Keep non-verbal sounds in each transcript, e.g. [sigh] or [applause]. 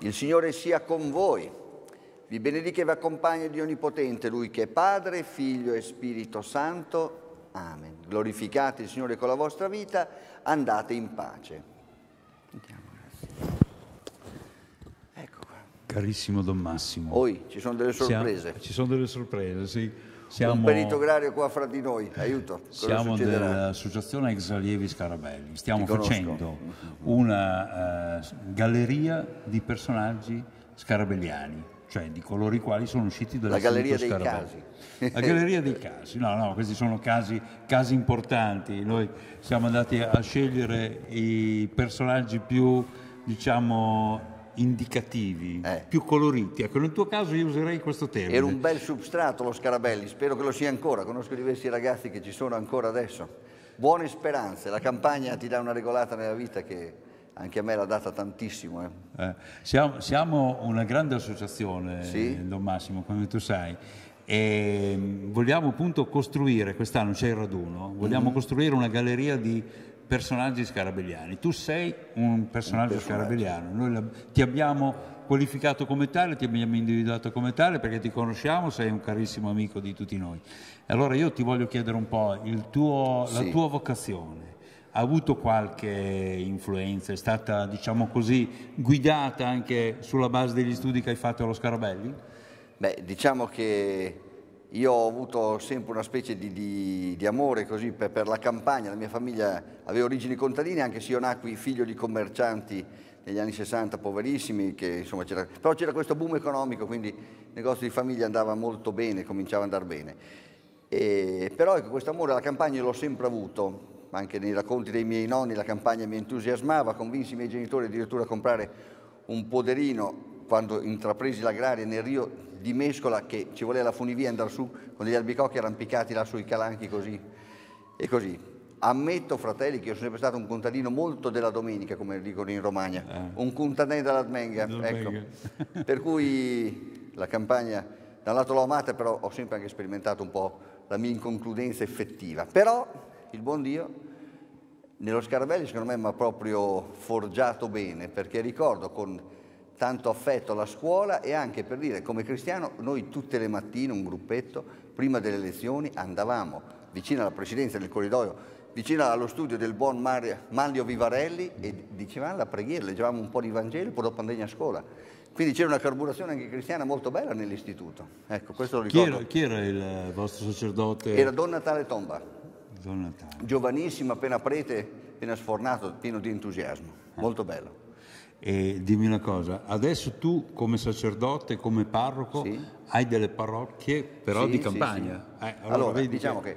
Il Signore sia con voi. Vi benedica e vi accompagna di Onnipotente, Lui che è Padre, Figlio e Spirito Santo. Amen. Glorificate il Signore con la vostra vita, andate in pace. Andiamo, ecco Carissimo Don Massimo. Oi, ci sono delle sorprese. Siamo, ci sono delle sorprese, sì siamo, un perito grario qua fra di noi, aiuto. Siamo dell'associazione Exalievi Scarabelli, stiamo facendo una uh, galleria di personaggi scarabelliani, cioè di coloro i quali sono usciti dalla galleria dei casi. La galleria dei casi, no, no, questi sono casi, casi importanti, noi siamo andati a scegliere i personaggi più, diciamo, indicativi, eh. più coloriti. Ecco, nel tuo caso io userei questo termine. Era un bel substrato lo Scarabelli, spero che lo sia ancora, conosco diversi ragazzi che ci sono ancora adesso. Buone speranze, la campagna ti dà una regolata nella vita che anche a me l'ha data tantissimo. Eh. Eh, siamo, siamo, una grande associazione, sì? Don Massimo, come tu sai. E vogliamo appunto costruire, quest'anno c'è il raduno, vogliamo mm-hmm. costruire una galleria di personaggi scarabelliani. Tu sei un personaggio, un personaggio. scarabelliano, noi la, ti abbiamo qualificato come tale, ti abbiamo individuato come tale perché ti conosciamo, sei un carissimo amico di tutti noi. Allora io ti voglio chiedere un po' tuo, sì. la tua vocazione. Ha avuto qualche influenza, è stata diciamo così guidata anche sulla base degli studi che hai fatto allo Scarabelli? Beh, diciamo che io ho avuto sempre una specie di, di, di amore così per, per, la campagna, la mia famiglia aveva origini contadine, anche se io nacqui figlio di commercianti negli anni 60, poverissimi, che, insomma, c'era, però c'era questo boom economico, quindi il negozio di famiglia andava molto bene, cominciava a andare bene. E, però ecco, questo amore alla campagna l'ho sempre avuto, anche nei racconti dei miei nonni la campagna mi entusiasmava, convinsi i miei genitori addirittura a comprare un poderino quando intrapresi l'agraria nel Rio di Mescola che ci voleva la funivia andare su con degli albicocchi arrampicati là sui calanchi così e così. Ammetto, fratelli, che io sono sempre stato un contadino molto della domenica, come dicono in Romagna, ah. un contadino dell'Armenga, ecco. [laughs] [laughs] per cui la campagna da un lato l'ho amata, però ho sempre anche sperimentato un po' la mia inconcludenza effettiva. Però il buon Dio nello Scarabelli secondo me mi ha proprio forgiato bene, perché ricordo con tanto affetto alla scuola e anche per dire come cristiano noi tutte le mattine un gruppetto prima delle lezioni andavamo vicino alla presidenza del corridoio vicino allo studio del buon Mario, Manlio Vivarelli e dicevamo la preghiera leggevamo un po' di Vangelo e poi dopo andavamo a scuola quindi c'era una carburazione anche cristiana molto bella nell'istituto ecco questo lo ricordo chi era, chi era il eh, vostro sacerdote? era Don Natale Tomba Don Natale. giovanissimo appena prete appena sfornato pieno di entusiasmo eh. molto bello e dimmi una cosa, adesso tu come sacerdote, come parroco, sì. hai delle parrocchie però sì, di campagna. Sì, eh, allora, allora diciamo che,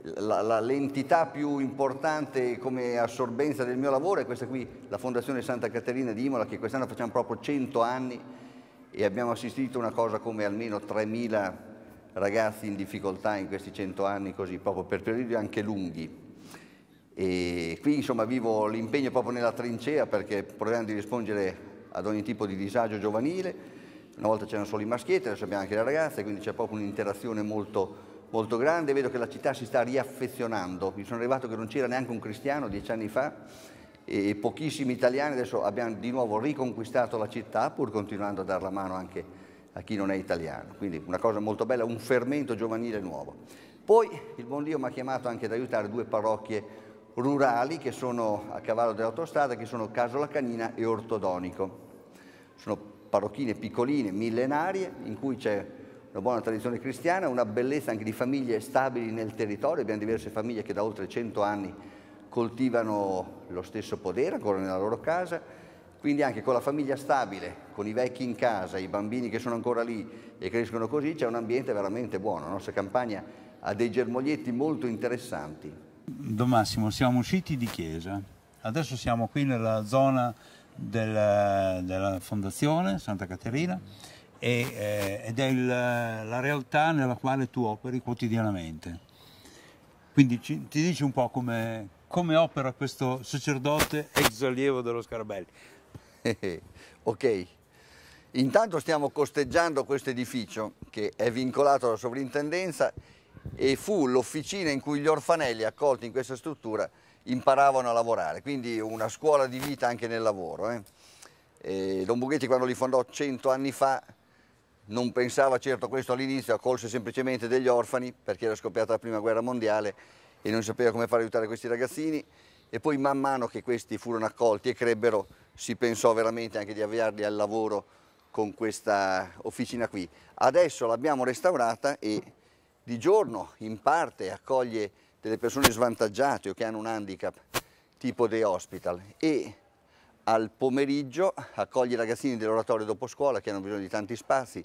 che la, la, l'entità più importante come assorbenza del mio lavoro è questa qui, la Fondazione Santa Caterina di Imola, che quest'anno facciamo proprio 100 anni e abbiamo assistito a una cosa come almeno 3.000 ragazzi in difficoltà in questi 100 anni così, proprio per periodi anche lunghi. E qui insomma vivo l'impegno proprio nella trincea perché proviamo di rispondere ad ogni tipo di disagio giovanile. Una volta c'erano solo i maschietti, adesso abbiamo anche le ragazze, quindi c'è proprio un'interazione molto, molto grande. Vedo che la città si sta riaffezionando. Mi sono arrivato che non c'era neanche un cristiano dieci anni fa e pochissimi italiani. Adesso abbiamo di nuovo riconquistato la città pur continuando a dare la mano anche a chi non è italiano. Quindi una cosa molto bella, un fermento giovanile nuovo. Poi il buon Dio mi ha chiamato anche ad aiutare due parrocchie rurali che sono a cavallo dell'autostrada, che sono Casola Canina e Ortodonico. Sono parrocchine piccoline, millenarie, in cui c'è una buona tradizione cristiana, una bellezza anche di famiglie stabili nel territorio, abbiamo diverse famiglie che da oltre 100 anni coltivano lo stesso podere ancora nella loro casa, quindi anche con la famiglia stabile, con i vecchi in casa, i bambini che sono ancora lì e crescono così, c'è un ambiente veramente buono. La nostra campagna ha dei germoglietti molto interessanti. Don Massimo, siamo usciti di chiesa, adesso siamo qui nella zona del, della fondazione Santa Caterina e, eh, ed è il, la realtà nella quale tu operi quotidianamente. Quindi ci, ti dici un po' come, come opera questo sacerdote ex allievo dello Scarabelli. [laughs] ok, intanto stiamo costeggiando questo edificio che è vincolato alla sovrintendenza e fu l'officina in cui gli orfanelli accolti in questa struttura imparavano a lavorare, quindi una scuola di vita anche nel lavoro. Eh. E Don Bughetti quando li fondò cento anni fa non pensava certo a questo all'inizio, accolse semplicemente degli orfani perché era scoppiata la prima guerra mondiale e non sapeva come far aiutare questi ragazzini e poi man mano che questi furono accolti e crebbero si pensò veramente anche di avviarli al lavoro con questa officina qui. Adesso l'abbiamo restaurata e di giorno in parte accoglie delle persone svantaggiate o che hanno un handicap tipo dei hospital e al pomeriggio accoglie i ragazzini dell'oratorio dopo scuola che hanno bisogno di tanti spazi.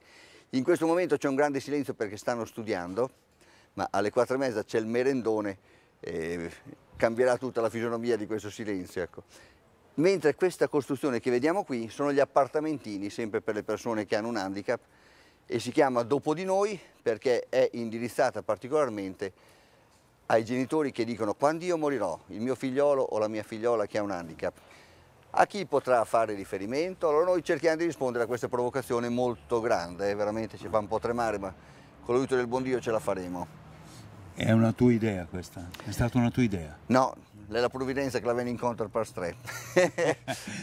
In questo momento c'è un grande silenzio perché stanno studiando, ma alle quattro e mezza c'è il merendone, eh, cambierà tutta la fisionomia di questo silenzio. Ecco. Mentre questa costruzione che vediamo qui sono gli appartamentini, sempre per le persone che hanno un handicap, e si chiama Dopo di noi perché è indirizzata particolarmente ai genitori che dicono quando io morirò, il mio figliolo o la mia figliola che ha un handicap, a chi potrà fare riferimento? Allora noi cerchiamo di rispondere a questa provocazione molto grande, eh? veramente ci fa un po' tremare, ma con l'aiuto del buon Dio ce la faremo. È una tua idea questa? È stata una tua idea? No, è la provvidenza che la viene incontro al par tre. [laughs]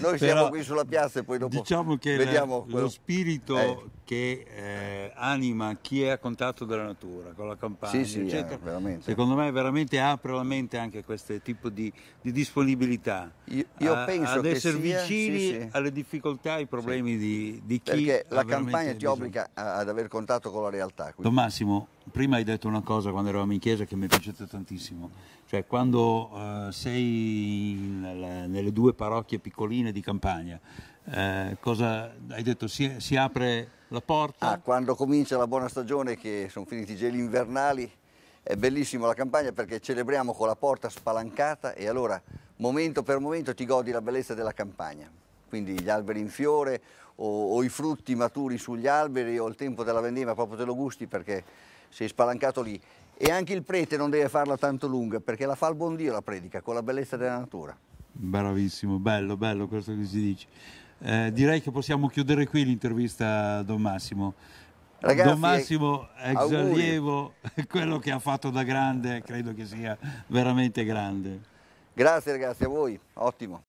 Noi Però, siamo qui sulla piazza e poi dopo diciamo che vediamo la, lo spirito eh. che eh, anima chi è a contatto della natura, con la campagna, sì, sì, eh, eccetera, eh, secondo me veramente apre la mente anche a questo tipo di, di disponibilità. Io, io a, penso ad essere sia, vicini sì, alle difficoltà, ai problemi di, di, chi... Perché la campagna ti obbliga ad avere contatto con la realtà. Quindi. Don Massimo, prima hai detto una cosa quando eravamo in chiesa che mi è piaciuta tantissimo cioè quando eh, sei in, nelle due parrocchie piccoline di campagna, eh, cosa hai detto? Si, si apre la porta? Ah, quando comincia la buona stagione, che sono finiti i geli invernali, è bellissima la campagna perché celebriamo con la porta spalancata e allora momento per momento ti godi la bellezza della campagna. Quindi gli alberi in fiore o, o i frutti maturi sugli alberi o il tempo della vendemmia proprio te lo gusti perché sei spalancato lì e anche il prete non deve farla tanto lunga perché la fa il buon Dio la predica con la bellezza della natura. Bravissimo, bello, bello questo che si dice Eh, direi che possiamo chiudere qui l'intervista a Don Massimo. Ragazzi, Don Massimo, ex auguri. allievo, [laughs] quello che ha fatto da grande, credo che sia veramente grande. Grazie ragazzi, a voi, ottimo.